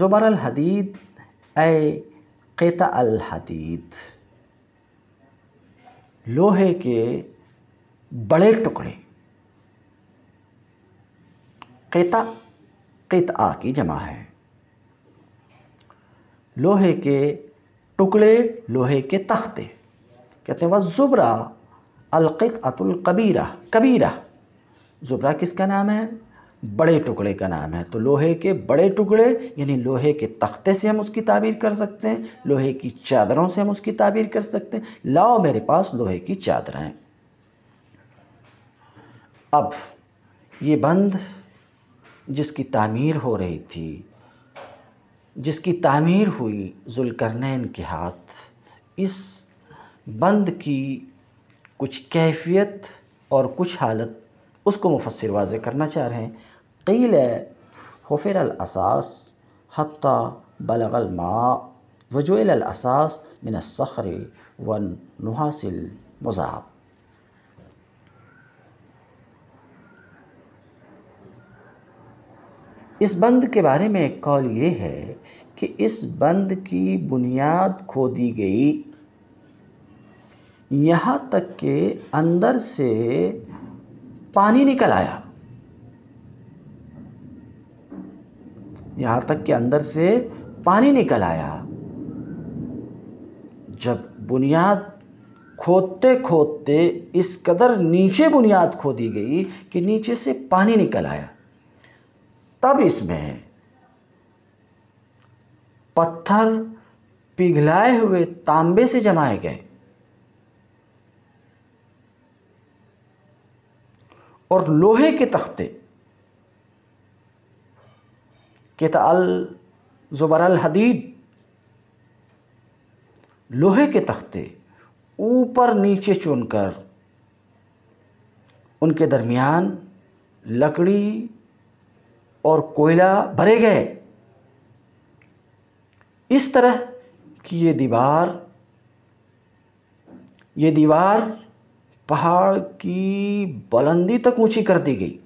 ज़ुबर हदीद ए अल हदीद लोहे के बड़े टुकड़े कित आ की जमा है लोहे के टुकड़े लोहे के तख्ते कहते हैं वह ज़ुबरा अतुल कबीरा कबीरा ज़ुबरा किसका नाम है बड़े टुकड़े का नाम है तो लोहे के बड़े टुकड़े यानी लोहे के तख्ते से हम उसकी ताबीर कर सकते हैं लोहे की चादरों से हम उसकी ताबीर कर सकते हैं लाओ मेरे पास लोहे की चादर हैं अब ये बंद जिसकी तामीर हो रही थी जिसकी तामीर हुई जुलकरनैन के हाथ इस बंद की कुछ कैफियत और कुछ हालत उसको मुफसर वाज करना चाह रहे हैं قيل حفر الأساس حتى बलगल الماء وجعل الأساس من الصخر वन المذاب मज़ाब इस बंद के बारे में एक कौल ये है कि इस बंद की बुनियाद खो दी गई यहाँ तक के अंदर से पानी निकल आया यहाँ तक कि अंदर से पानी निकल आया जब बुनियाद खोदते खोदते इस कदर नीचे बुनियाद खोदी गई कि नीचे से पानी निकल आया तब इसमें पत्थर पिघलाए हुए तांबे से जमाए गए और लोहे के तख्ते कित अल ज़ुबरल हदीद लोहे के तख्ते ऊपर नीचे चुनकर उनके दरमियान लकड़ी और कोयला भरे गए इस तरह की ये दीवार ये दीवार पहाड़ की बुलंदी तक ऊंची कर दी गई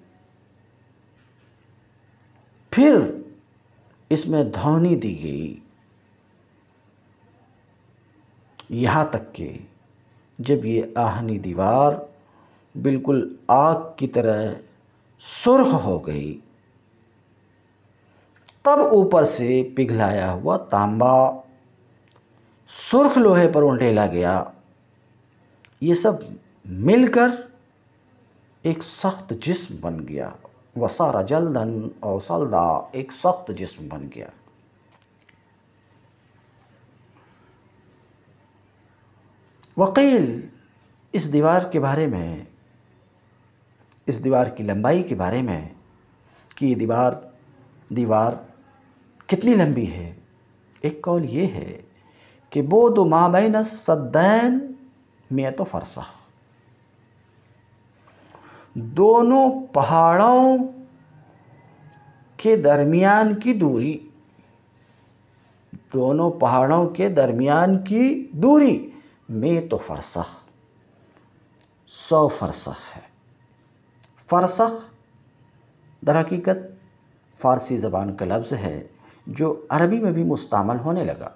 फिर इसमें ध्वनि दी गई यहाँ तक के जब ये आहनी दीवार बिल्कुल आग की तरह सुर्ख हो गई तब ऊपर से पिघलाया हुआ तांबा सुर्ख लोहे पर उंडेला गया ये सब मिलकर एक सख्त जिस्म बन गया वसारा जल्दन और सलदा एक सख्त जिस्म बन गया वकील इस दीवार के बारे में इस दीवार की लंबाई के बारे में कि दीवार दीवार कितनी लंबी है एक कौल ये है कि बो दो माबैन सद्दैन में तो फ़रसा दोनों पहाड़ों के दरमियान की दूरी दोनों पहाड़ों के दरमियान की दूरी में तो फरसख सौ फरसख है फरसख दर हकीकत फ़ारसी ज़बान का लफ्ज़ है जो अरबी में भी मुस्तमल होने लगा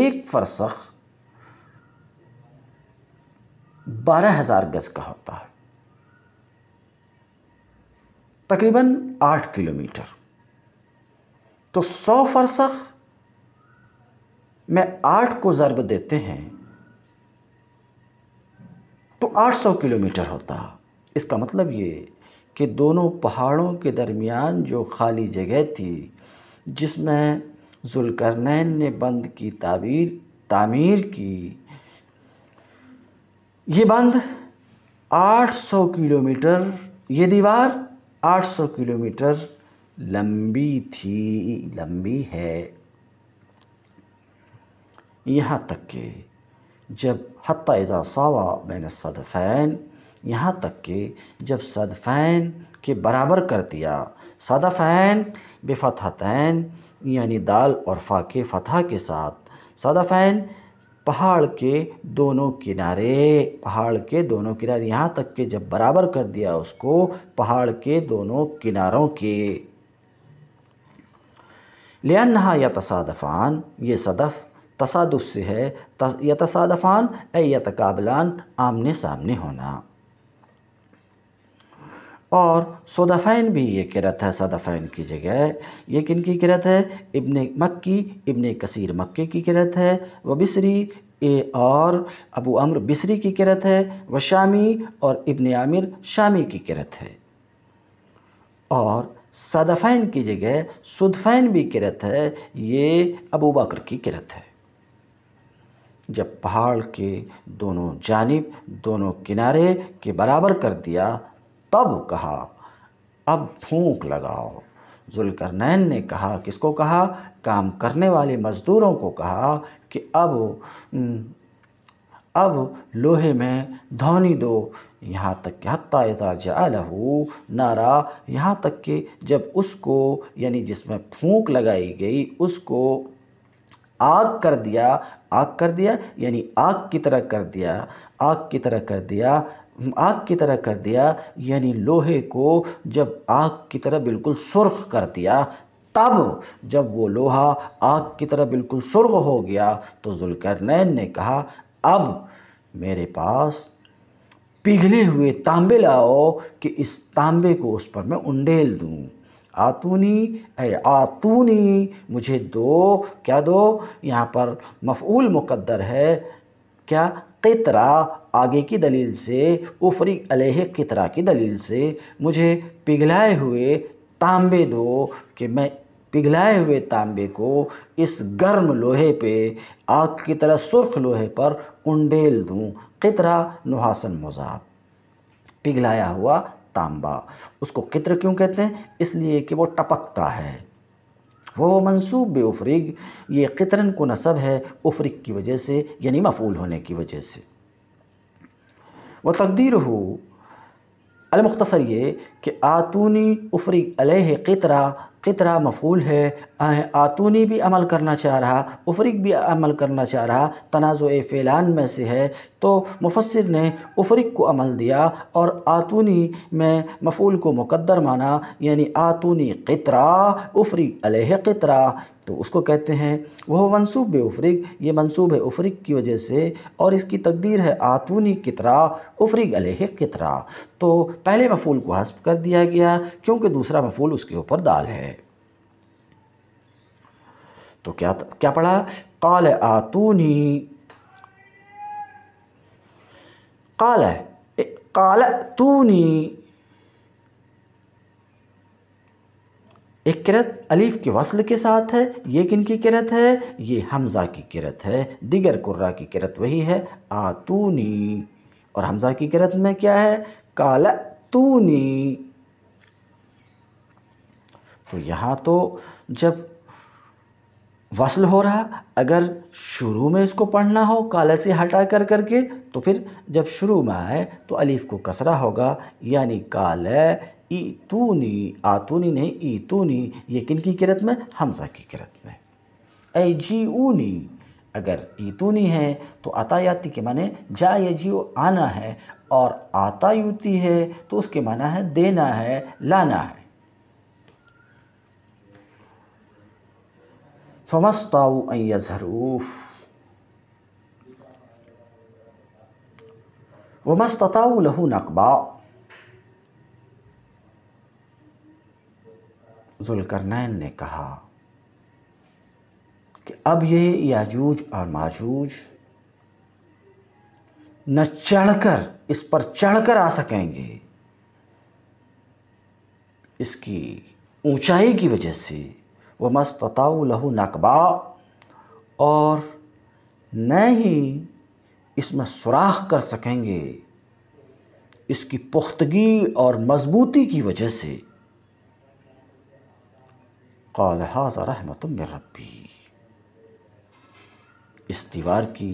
एक फरसख बारह हज़ार गज़ का होता है तकरीबन आठ किलोमीटर तो सौ फरसख में आठ को ज़रब देते हैं तो आठ सौ किलोमीटर होता इसका मतलब ये कि दोनों पहाड़ों के दरमियान जो खाली जगह थी जिसमें जुलकरनैन ने बंद की ताबीर तामीर की ये बंद 800 किलोमीटर ये दीवार 800 किलोमीटर लंबी थी लंबी है यहाँ तक के जब हती इज़ा सावा बैन सदफ़ैन यहाँ तक के जब सदफ़ैन के बराबर कर दिया सदफ़ैन बेफ़तहतैन यानी दाल और फ़ा के फ़तह के साथ सदफ़ैन पहाड़ के दोनों किनारे पहाड़ के दोनों किनारे यहाँ तक के जब बराबर कर दिया उसको पहाड़ के दोनों किनारों के नहा या तसादफ़ान ये सदफ़ तसादुफ से है तस, या तसादफ़ान या तकाबलान आमने सामने होना और सदाफ़ैन भी ये किरत है सदाफ़ैन की जगह ये किन की किरत है इबन मक्की इबन कसीर मक्के की किरत है व बिसरी ए और अबू अम्र बिसरी की किरत है व शामी और इबन आमिर शामी की किरत है और सदाफ़ैन की जगह सदफ़ैन भी किरत है ये अबू बकर की किरत है जब पहाड़ के दोनों जानब दोनों किनारे के बराबर कर दिया तब कहा अब फूंक लगाओ जुलकरनैन ने कहा किसको कहा काम करने वाले मज़दूरों को कहा कि अब अब लोहे में धौनी दो यहाँ तक कि हत्ता एजा जहू नारा यहाँ तक कि जब उसको यानी जिसमें फूंक लगाई गई उसको आग कर दिया आग कर दिया यानी आग की तरह कर दिया आग की तरह कर दिया आग की तरह कर दिया यानी लोहे को जब आग की तरह बिल्कुल सुर्ख कर दिया तब जब वो लोहा आग की तरह बिल्कुल सुर्ख हो गया तो जुल्करनैन ने कहा अब मेरे पास पिघले हुए तांबे लाओ कि इस तांबे को उस पर मैं उंडेल दूँ आतूनी ए आतूनी मुझे दो क्या दो यहाँ पर मफूल मुकद्दर है क्या कितरा आगे की दलील से उफरी अलह कितरा की दलील से मुझे पिघलाए हुए तांबे दो कि मैं पिघलाए हुए तांबे को इस गर्म लोहे पे आग की तरह सुर्ख लोहे पर उंडेल दूँ कितरा नुहासन मज़ाब पिघलाया हुआ तांबा उसको कित्र क्यों कहते हैं इसलिए कि वो टपकता है वो मनसूब उफरीग ये कतरन को नसब है उफ्रिक की वजह से यानी मफूल होने की वजह से व तकदीर हो अलमुख्तसर ये कि आतूनी उफरीक अलह कतरा कितरा मफूल है अं, आतूनी भी अमल करना चाह रहा उफरिक भी अमल करना चाह रहा तनाज़ फ़ैलान में से है तो मुफसर ने उफरिक को अमल दिया और आतूनी में मफूल को मुकद्दर माना यानी आतूनी कितरा उफरिक अलह कितरा तो उसको कहते हैं वह मनसूब उफरिक ये मनसूब है उफरिक की वजह से और इसकी तकदीर है आतूनी कितरा उफरिक अलह कितरा तो पहले मफूल को हसब कर दिया गया क्योंकि दूसरा मफूल उसके ऊपर दाल है तो क्या क्या पढ़ा काल आतूनी काल काल तूनी एक किरत अलीफ के वसल के साथ है ये किन की किरत है ये हमज़ा की किरत है दिगर कुर्रा की किरत वही है आतूनी और हमज़ा की किरत में क्या है काला तूनी तो यहाँ तो जब वसल हो रहा अगर शुरू में इसको पढ़ना हो काले से हटा कर करके तो फिर जब शुरू में आए तो अलीफ़ को कसरा होगा यानी काले ई तूनी आतूनी नहीं ई तूनी ये किन की किरत में हमजा की किरत में ए जी ऊनी अगर ई ईतूनी है तो आतायाती के माने जा यजीओ आना है और आता युती है तो उसके माना है देना है लाना है फमस्ताऊ लहू नकबा जुलकरनैन ने कहा कि अब ये याजूज और माजूज न चढ़कर इस पर चढ़कर आ सकेंगे इसकी ऊंचाई की वजह से व मस्तताऊ लहू नकबा और न ही इसमें सुराख कर सकेंगे इसकी पुख्तगी और मजबूती की वजह से कौल हाजा रहमत रबी इस दीवार की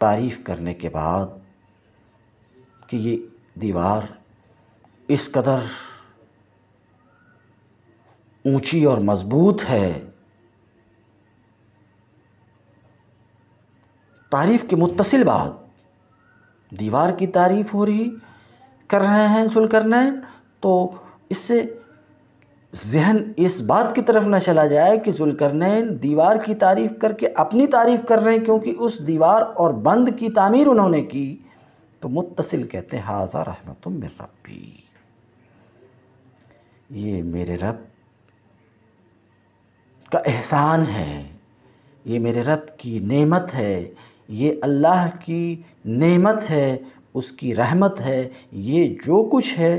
तारीफ़ करने के बाद कि ये दीवार इस कदर ऊंची और मजबूत है तारीफ़ के मुतसिल बाद दीवार की तारीफ़ हो रही कर रहे हैं जुलकरनैन तो इससे जहन इस बात की तरफ ना चला जाए कि जुलकरनैन दीवार की तारीफ़ करके अपनी तारीफ़ कर रहे हैं क्योंकि उस दीवार और बंद की तामीर उन्होंने की तो मुतसिल कहते हैं हाजा रहमत रब रबी ये मेरे रब का एहसान है ये मेरे रब की नेमत है ये अल्लाह की नेमत है उसकी रहमत है ये जो कुछ है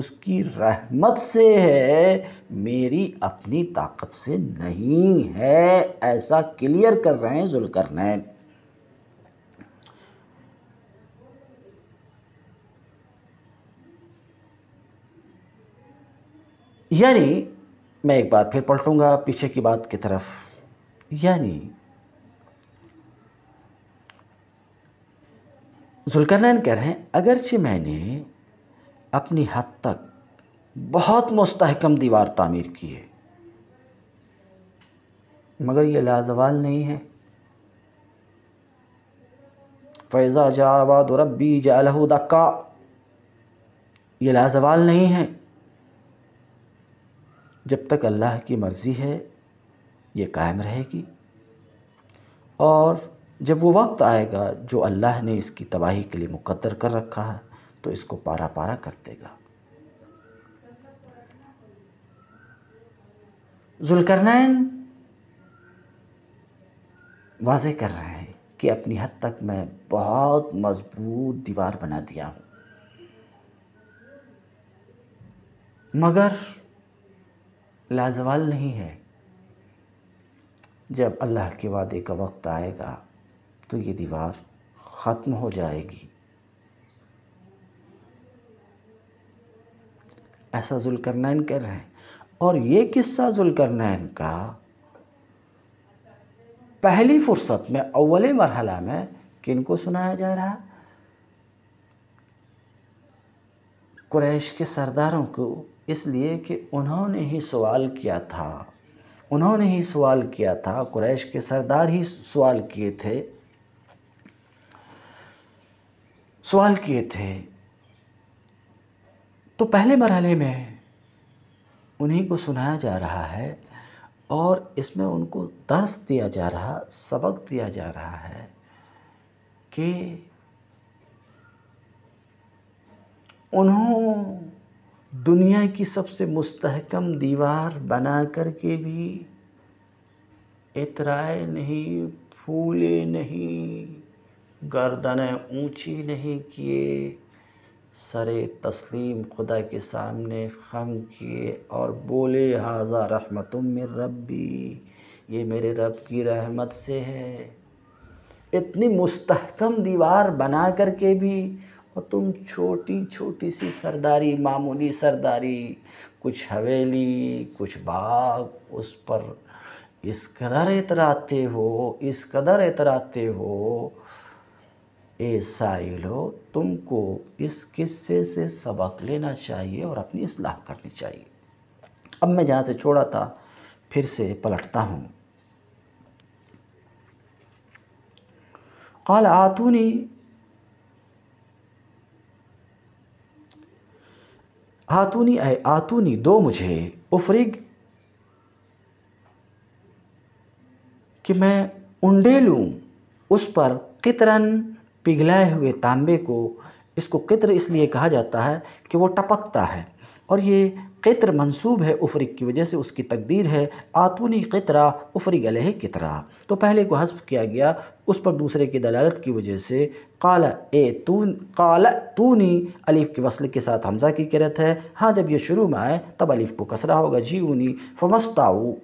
उसकी रहमत से है मेरी अपनी ताकत से नहीं है ऐसा क्लियर कर रहे हैं जुलकरनैन यानी मैं एक बार फिर पलटूंगा पीछे की बात की तरफ यानी जुलकरनैन कह रहे हैं अगरचे मैंने अपनी हद तक बहुत मुस्तहकम दीवार तामीर की है मगर ये लाजवाल नहीं है फैज़ा जावाद रबी जालहू दक्का ये लाजवाल नहीं है जब तक अल्लाह की मर्ज़ी है ये कायम रहेगी और जब वो वक्त आएगा जो अल्लाह ने इसकी तबाही के लिए मुकद्दर कर रखा है तो इसको पारा पारा कर देगा जुलकरनैन वाजे कर रहे हैं कि अपनी हद तक मैं बहुत मज़बूत दीवार बना दिया हूँ मगर लाजवाल नहीं है जब अल्लाह के वादे का वक्त आएगा तो ये दीवार ख़त्म हो जाएगी ऐसा जुलकरनैन कर रहे हैं और ये किस्सा जुलकरनैन का पहली फुर्सत में अव्वल मरहला में किन को सुनाया जा रहा कुरैश के सरदारों को इसलिए कि उन्होंने ही सवाल किया था उन्होंने ही सवाल किया था कुरैश के सरदार ही सवाल किए थे सवाल किए थे तो पहले मरहले में उन्हीं को सुनाया जा रहा है और इसमें उनको दर्श दिया जा रहा सबक दिया जा रहा है कि उन्हों दुनिया की सबसे मुस्तहकम दीवार बना कर के भी इतराए नहीं फूले नहीं गर्दन ऊंची नहीं किए सरे तस्लीम खुदा के सामने खम किए और बोले हाजा रहमत में रबी ये मेरे रब की रहमत से है इतनी मुस्तहकम दीवार बना कर के भी और तुम छोटी छोटी सी सरदारी मामूली सरदारी कुछ हवेली कुछ बाग उस पर इस कदर इतराते हो इस कदर इतराते हो ए साइलो तुमको इस किस्से से सबक लेना चाहिए और अपनी असलाह करनी चाहिए अब मैं जहाँ से छोड़ा था फिर से पलटता हूँ काल आतूनी आतूनी आए आतूनी दो मुझे उफरिग कि मैं उंडे लूँ उस पर कितरन पिघलाए हुए तांबे को इसको कितर इसलिए कहा जाता है कि वो टपकता है और ये क़ित्र मंसूब है उफरिक की वजह से उसकी तकदीर है आतूनी क़तरा गले अलह कितरा तो पहले को हसफ़ किया गया उस पर दूसरे की दलालत की वजह से काला ए तून काला तूनी अलीफ़ के वसल के साथ हमज़ा की किरत है हाँ जब यह शुरू में आए तब अलीफ़ को कसरा होगा जी ऊनी फमस्ताऊ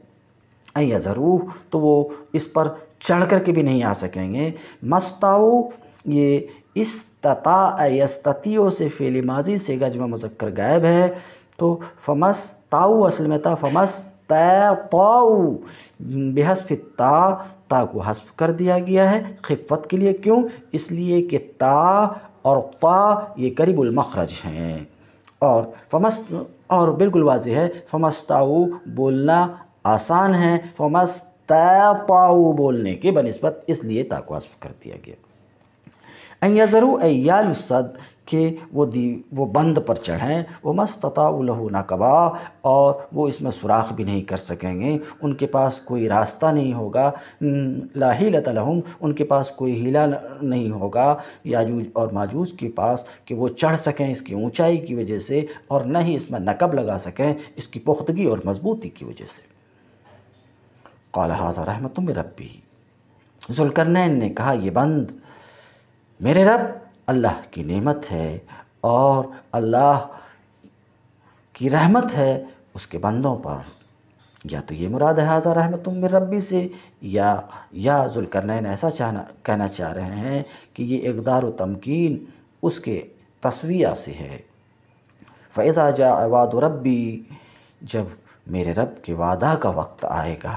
या ज़रूर तो वो इस पर चढ़ कर के भी नहीं आ सकेंगे मस्ताऊ ये इस तता यस्तियों से फेली माजी से गजमा मुजक्कर गायब है तो फमस ताऊ असल में था फमस ताऊ बेहसफ ता ता को हसफ कर दिया गया है खिफत के लिए क्यों इसलिए कि ता और फा ये करीबुलमखरज हैं और फमस और बिल्कुल वाज है ताऊ बोलना आसान है फमस्ताऊ बोलने के बनस्बत इसलिए ता को कर दिया गया यज़रू अयासद कि वो दी वो बंद पर चढ़ें वो मस्तता लहू नकबा और वो इसमें सुराख भी नहीं कर सकेंगे उनके पास कोई रास्ता नहीं होगा ला हिलत उनके पास कोई हीला नहीं होगा याजूज और माजूज के पास कि वो चढ़ सकें इसकी ऊंचाई की वजह से और न ही इसमें नकब लगा सकें इसकी पुख्तगी और मजबूती की वजह से कौल हाजा रहमत रबी जुलकरनैन ने कहा यह बंद मेरे रब अल्लाह की नेमत है और अल्लाह की रहमत है उसके बंदों पर या तो ये मुराद है हाजा रहमत तुम मेरे रबी से या या जुलकरनैन ऐसा चाहना कहना चाह रहे हैं कि ये इकदार तमकीन उसके तस्विया से है फ़ैज़ा जा वाद रबी जब मेरे रब के वादा का वक्त आएगा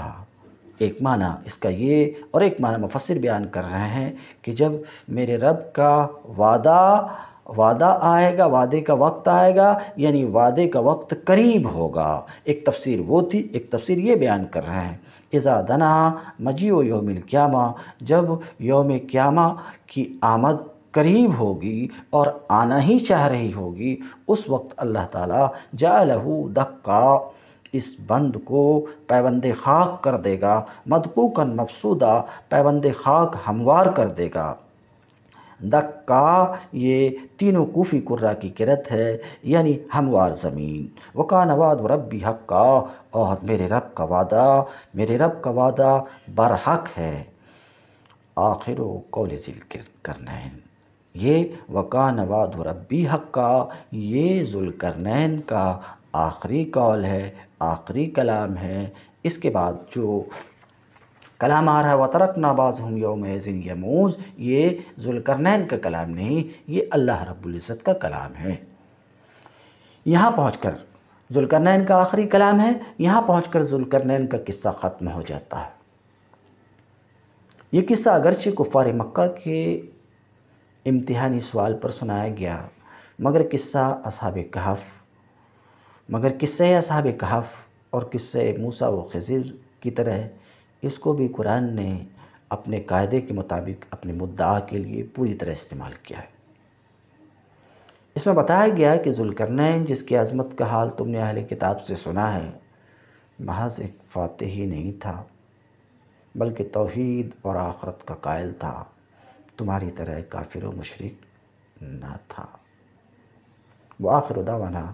एक माना इसका ये और एक माना मुफसर बयान कर रहे हैं कि जब मेरे रब का वादा वादा आएगा वादे का वक्त आएगा यानी वादे का वक्त करीब होगा एक तफसीर वो थी एक तफसीर ये बयान कर रहे हैं इज़ा दना मजी व क्यामा जब योम क्यामा की आमद करीब होगी और आना ही चाह रही होगी उस वक्त अल्लाह ताला जा लहू दक्का इस बंद को पैबंद खाक कर देगा मदकूकन मफसूदा पैबंद खाक हमवार कर देगा दक्का ये तीनों कोफ़ी कुर्रा की किरत है यानी हमवार ज़मीन वका नवाद रबी हक का और मेरे रब का वादा मेरे रब का वादा बरहक है आखिर कौल जिल करना ये वका नवाद रबी हक का ये जुलकरनैन का आखिरी कॉल है आखिरी कलाम है इसके बाद जो कलाम आ रहा है व तरक नाबाज हम योम जिन यमूज ये जुलकरनैन का कलाम नहीं ये अल्लाह रब्ज़त का कलाम है यहाँ पहुँच कर जुलकरनैन का आखिरी कलाम है यहाँ पहुँच कर जुलकरनैन का किस्सा ख़त्म हो जाता है ये किस्सा अगरचे कुफ़ार मक्का के इम्तहानी सवाल पर सुनाया गया मगर किस्सा असहाब कहफ़ मगर किस्से असहाब कहफ़ और किस्से मूसा व खज़िर की तरह इसको भी कुरान ने अपने कायदे के मुताबिक अपने मुद्दा के लिए पूरी तरह इस्तेमाल किया है इसमें बताया गया है कि जुलकरनैन जिसकी अजमत का हाल तुमने अहले किताब से सुना है महज एक फ़ाते ही नहीं था बल्कि तोहद और आखरत का कायल था तुम्हारी तरह काफिर व मशरक ना था वो आखिर उदावाना